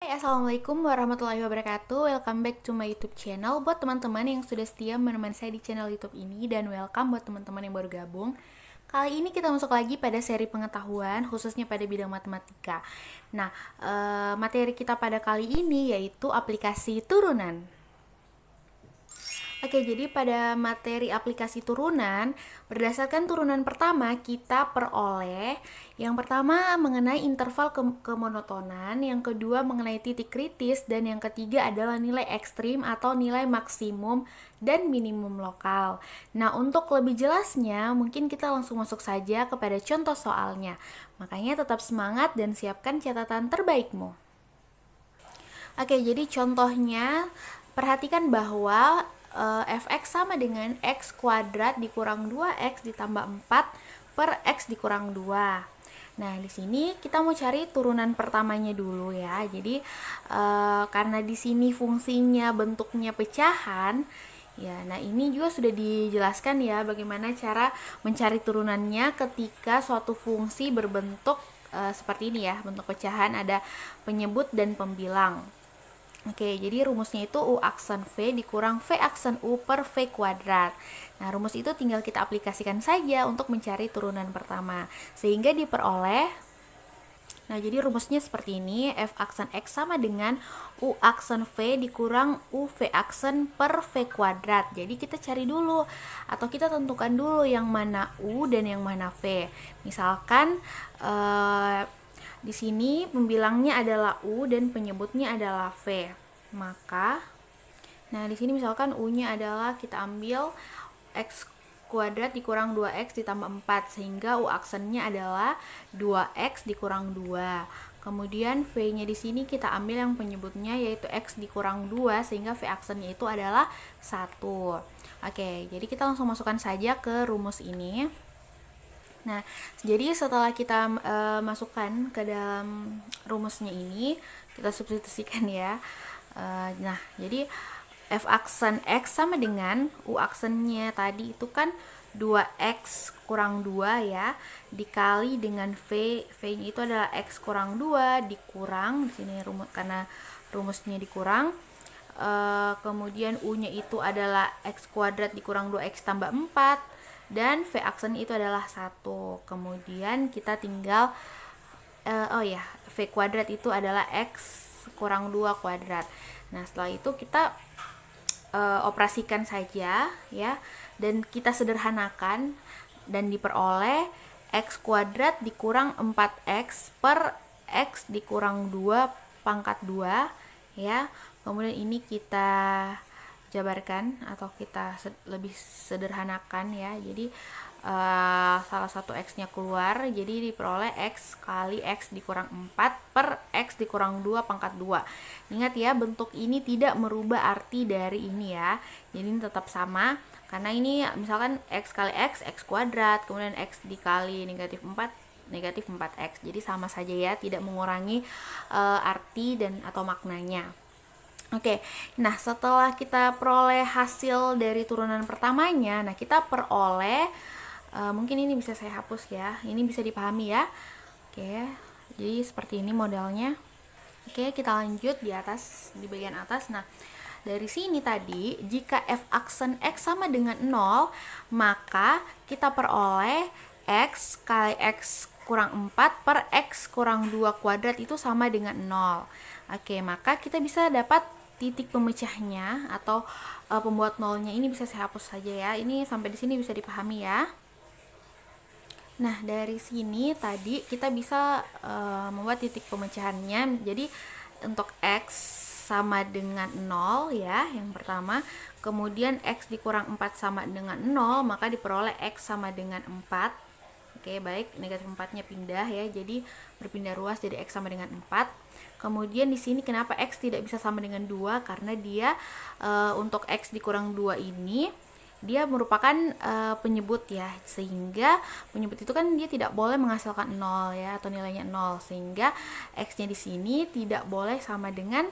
Hai, Assalamualaikum warahmatullahi wabarakatuh Welcome back to my youtube channel Buat teman-teman yang sudah setia menemani saya di channel youtube ini Dan welcome buat teman-teman yang baru gabung Kali ini kita masuk lagi pada seri pengetahuan Khususnya pada bidang matematika Nah, eh, materi kita pada kali ini yaitu aplikasi turunan Oke, jadi pada materi aplikasi turunan, berdasarkan turunan pertama kita peroleh yang pertama mengenai interval ke kemonotonan, yang kedua mengenai titik kritis, dan yang ketiga adalah nilai ekstrim atau nilai maksimum dan minimum lokal. Nah, untuk lebih jelasnya, mungkin kita langsung masuk saja kepada contoh soalnya. Makanya tetap semangat dan siapkan catatan terbaikmu. Oke, jadi contohnya perhatikan bahwa uh, fx sama dengan x kuadrat dikurang 2x ditambah 4 per x dikurang 2 Nah, di sini kita mau cari turunan pertamanya dulu ya. Jadi, e, karena di sini fungsinya bentuknya pecahan, ya. Nah, ini juga sudah dijelaskan ya bagaimana cara mencari turunannya ketika suatu fungsi berbentuk e, seperti ini ya, bentuk pecahan ada penyebut dan pembilang. Oke, jadi rumusnya itu U aksen V dikurang V aksen U per V kuadrat. Nah, rumus itu tinggal kita aplikasikan saja untuk mencari turunan pertama. Sehingga diperoleh Nah, jadi rumusnya seperti ini, F aksen X sama dengan U aksen V dikurang U V aksen per V kuadrat. Jadi kita cari dulu, atau kita tentukan dulu yang mana U dan yang mana V. Misalkan, eh, di sini pembilangnya adalah U dan penyebutnya adalah V. Maka, nah di sini misalkan U-nya adalah kita ambil X kuadrat dikurang 2X ditambah 4 sehingga U aksennya adalah 2X dikurang 2 kemudian V-nya di sini kita ambil yang penyebutnya yaitu X dikurang 2 sehingga V aksennya itu adalah 1 oke jadi kita langsung masukkan saja ke rumus ini Nah, jadi setelah kita uh, masukkan ke dalam rumusnya ini, kita substitusikan ya. Uh, nah, jadi F aksen X sama dengan U aksennya tadi itu kan 2X kurang 2 ya dikali dengan V V nya itu adalah X kurang 2 dikurang di sini rumus karena rumusnya dikurang uh, kemudian U nya itu adalah X kuadrat dikurang 2X tambah 4 dan V aksen itu adalah satu kemudian kita tinggal uh, oh ya V kuadrat itu adalah X kurang 2 kuadrat nah setelah itu kita uh, operasikan saja ya dan kita sederhanakan dan diperoleh X kuadrat dikurang 4X per X dikurang 2 pangkat 2 ya kemudian ini kita jabarkan atau kita sed lebih sederhanakan ya jadi uh, salah satu x nya keluar jadi diperoleh x kali x dikurang 4 per x dikurang 2 pangkat 2 ingat ya bentuk ini tidak merubah arti dari ini ya jadi ini tetap sama karena ini misalkan x kali x x kuadrat kemudian x dikali negatif 4 negatif 4x jadi sama saja ya tidak mengurangi uh, arti dan atau maknanya Oke, okay. nah setelah kita peroleh hasil dari turunan pertamanya, nah kita peroleh, uh, mungkin ini bisa saya hapus ya, ini bisa dipahami ya. Oke, okay. jadi seperti ini modelnya. Oke, okay, kita lanjut di atas, di bagian atas. Nah, dari sini tadi, jika f aksen x sama dengan 0, maka kita peroleh x kali x kurang 4 per x kurang 2 kuadrat itu sama dengan 0. Oke, maka kita bisa dapat titik pemecahnya atau e, pembuat nolnya ini bisa saya hapus saja ya. Ini sampai di sini bisa dipahami ya. Nah, dari sini tadi kita bisa e, membuat titik pemecahannya. Jadi untuk x sama dengan 0 ya, yang pertama. Kemudian x dikurang 4 sama dengan 0, maka diperoleh x sama dengan 4 Oke, baik. Negatif 4-nya pindah ya. Jadi berpindah ruas jadi X sama dengan 4. Kemudian di sini kenapa X tidak bisa sama dengan 2? Karena dia e, untuk X dikurang 2 ini dia merupakan e, penyebut ya sehingga penyebut itu kan dia tidak boleh menghasilkan 0 ya atau nilainya 0 sehingga x-nya di sini tidak boleh sama dengan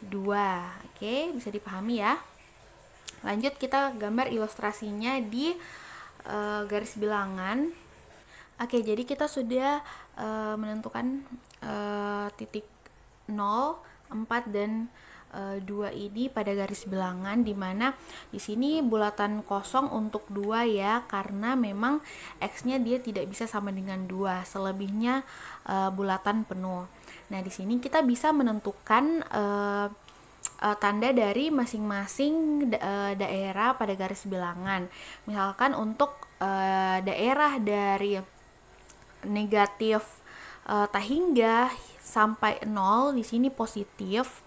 2 oke bisa dipahami ya lanjut kita gambar ilustrasinya di e, garis bilangan Oke, jadi kita sudah uh, menentukan uh, titik 0, 4 dan eh, dua 2 ini pada garis bilangan di mana di sini bulatan kosong untuk dua ya karena memang x-nya dia tidak bisa sama dengan dua, selebihnya uh, bulatan penuh nah di sini kita bisa menentukan uh, uh, tanda dari masing-masing da daerah pada garis bilangan misalkan untuk uh, daerah dari negatif uh, eh, tak hingga sampai nol di sini positif.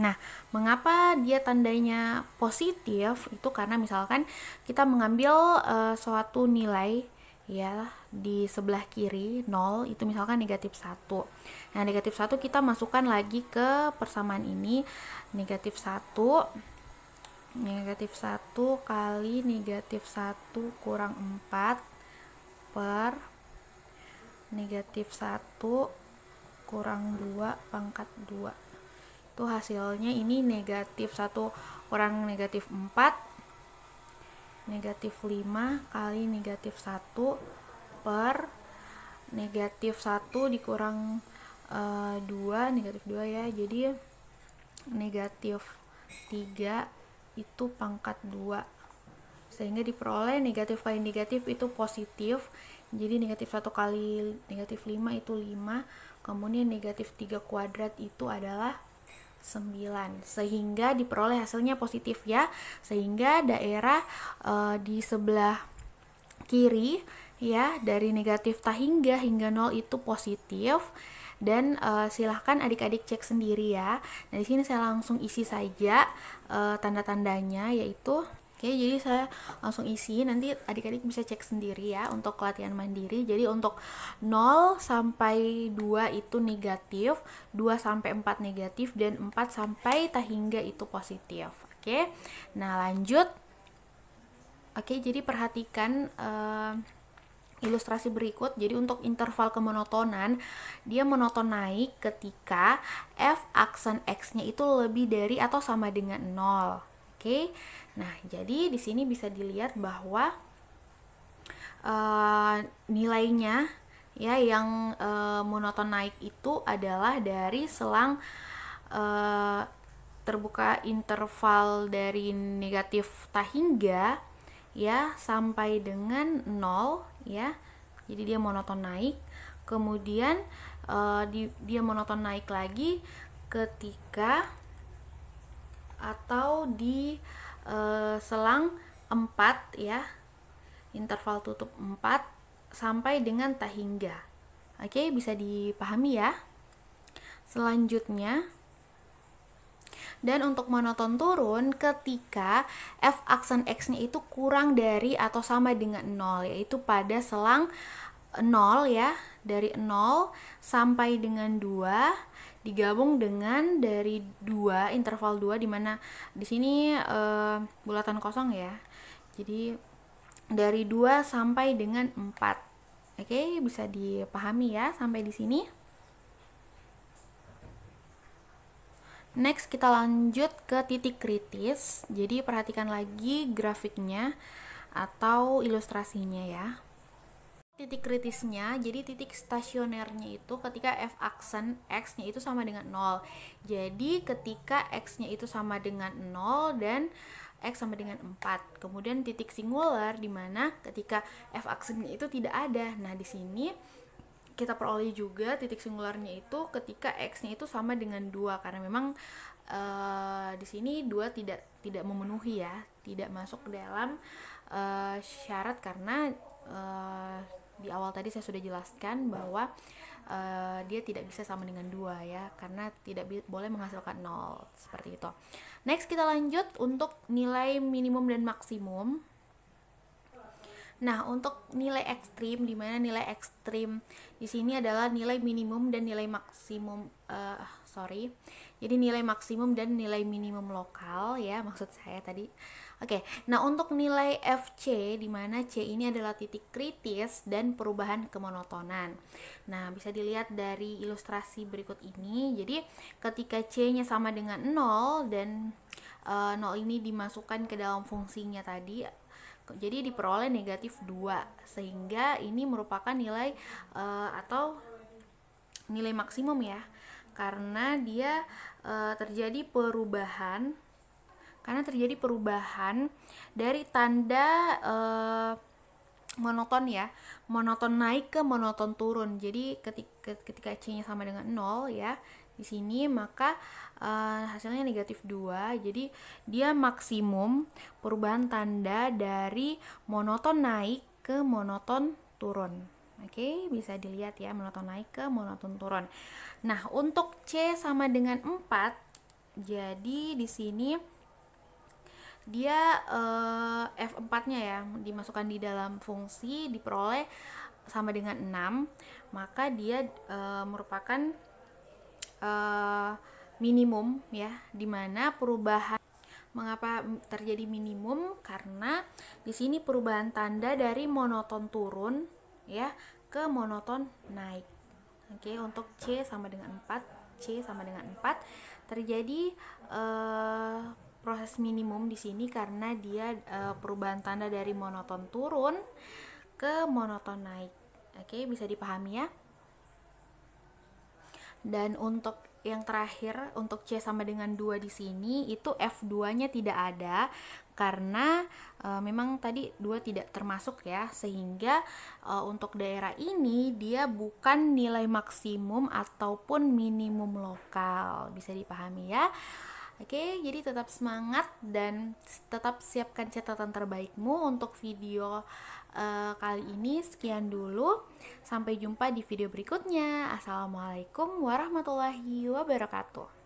Nah, mengapa dia tandanya positif? Itu karena misalkan kita mengambil uh, suatu nilai ya di sebelah kiri 0 itu misalkan negatif 1 nah negatif 1 kita masukkan lagi ke persamaan ini negatif 1 negatif 1 kali negatif 1 kurang 4 per negatif 1 kurang 2 pangkat 2 itu hasilnya ini negatif 1 kurang negatif 4 negatif 5 kali negatif 1 per negatif 1 dikurang e, eh, 2 negatif 2 ya jadi negatif 3 itu pangkat 2 sehingga diperoleh negatif kali negatif itu positif jadi negatif 1 kali negatif 5 itu 5 kemudian negatif 3 kuadrat itu adalah 9 sehingga diperoleh hasilnya positif ya sehingga daerah e, di sebelah kiri ya dari negatif tak hingga hingga 0 itu positif dan uh, silahkan adik-adik cek sendiri ya. Nah di sini saya langsung isi saja uh, tanda-tandanya yaitu Oke, jadi saya langsung isi. Nanti adik-adik bisa cek sendiri ya untuk latihan mandiri. Jadi untuk 0 sampai 2 itu negatif, 2 sampai 4 negatif dan 4 sampai tak itu positif. Oke. Nah, lanjut. Oke, jadi perhatikan uh, ilustrasi berikut. Jadi untuk interval kemonotonan, dia monoton naik ketika f aksen x-nya itu lebih dari atau sama dengan 0. Oke. Nah, jadi di sini bisa dilihat bahwa uh, nilainya ya yang uh, monoton naik itu adalah dari selang uh, terbuka interval dari negatif hingga ya sampai dengan 0 ya. Jadi dia monoton naik. Kemudian uh, di, dia monoton naik lagi ketika atau di uh, selang 4 ya. Interval tutup 4 sampai dengan tak hingga. Oke, bisa dipahami ya. Selanjutnya dan untuk monoton turun ketika f aksen x-nya itu kurang dari atau sama dengan 0 yaitu pada selang 0 ya dari 0 sampai dengan 2 digabung dengan dari 2 interval 2 dimana di sini e, bulatan kosong ya jadi dari 2 sampai dengan 4 oke okay, bisa dipahami ya sampai di sini Next kita lanjut ke titik kritis. Jadi perhatikan lagi grafiknya atau ilustrasinya ya. Titik kritisnya, jadi titik stasionernya itu ketika f aksen x-nya itu sama dengan 0. Jadi ketika x-nya itu sama dengan 0 dan x sama dengan 4. Kemudian titik singular di mana ketika f aksennya itu tidak ada. Nah, di sini kita peroleh juga titik singularnya itu ketika x-nya itu sama dengan dua karena memang uh, di sini dua tidak tidak memenuhi ya tidak masuk ke dalam uh, syarat karena uh, di awal tadi saya sudah jelaskan bahwa uh, dia tidak bisa sama dengan dua ya karena tidak boleh menghasilkan nol seperti itu. Next kita lanjut untuk nilai minimum dan maksimum. Nah, untuk nilai ekstrim, di mana nilai ekstrim di sini adalah nilai minimum dan nilai maksimum, uh, sorry, jadi nilai maksimum dan nilai minimum lokal ya, maksud saya tadi. Oke, okay. nah untuk nilai FC, di mana C ini adalah titik kritis dan perubahan kemonotonan. Nah, bisa dilihat dari ilustrasi berikut ini. Jadi, ketika C-nya sama dengan 0 dan uh, eh, 0 ini dimasukkan ke dalam fungsinya tadi Gitu. Jadi diperoleh negatif 2 sehingga ini merupakan nilai uh, atau nilai maksimum ya. Karena dia uh, terjadi perubahan karena terjadi perubahan dari tanda uh, monoton ya monoton naik ke monoton turun jadi ketika ketika c nya sama dengan nol ya di sini maka uh, hasilnya negatif 2 jadi dia maksimum perubahan tanda dari monoton naik ke monoton turun oke okay? bisa dilihat ya monoton naik ke monoton turun nah untuk C sama dengan 4 jadi di sini dia uh, eh, F4-nya ya dimasukkan di dalam fungsi diperoleh sama dengan 6 maka dia uh, merupakan uh, minimum ya dimana perubahan mengapa terjadi minimum karena di sini perubahan tanda dari monoton turun ya ke monoton naik oke untuk C sama dengan 4 C sama dengan 4 terjadi uh, proses minimum di sini karena dia eh, perubahan tanda dari monoton turun ke monoton naik. Oke, bisa dipahami ya? Dan untuk yang terakhir untuk C sama dengan 2 di sini itu F2-nya tidak ada karena e, memang tadi 2 tidak termasuk ya sehingga e, untuk daerah ini dia bukan nilai maksimum ataupun minimum lokal bisa dipahami ya. Oke, jadi tetap semangat dan tetap siapkan catatan terbaikmu untuk video uh, kali ini. Sekian dulu, sampai jumpa di video berikutnya. Assalamualaikum warahmatullahi wabarakatuh.